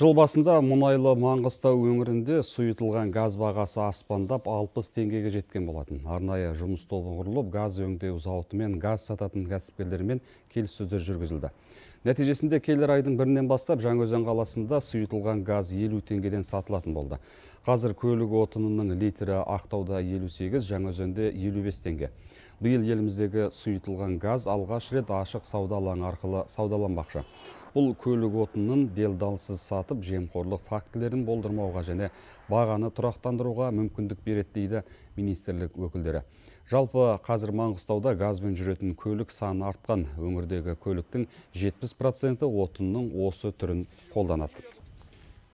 жыл басында мұнайлы маңғыстау өңірінде сұйытылған газ бағасы аспандап алпыс теңгеге жеткен болатын арнайы жұмыс тобы құрылып газ өңдеу зауыты мен газ сататын кәсіпкерлермен келіссөздер жүргізілді нәтижесінде келер айдың бірінен бастап жаңаөзен қаласында сұйытылған газ елу теңгеден сатылатын болды қазір көлік отынының литрі ақтауда елу сегіз жаңаөзенде елу бес теңге биыл еліміздегі сұйытылған газ алғаш рет ашық сауда алаңы арқылы саудаланбақшы бұл көлік отынын делдалсыз сатып жемқорлық фактілерін болдырмауға және бағаны тұрақтандыруға мүмкіндік береді дейді министрлік өкілдері жалпы қазір маңғыстауда газбен жүретін көлік саны артқан өңірдегі көліктің жетпіс проценті отынның осы түрін қолданады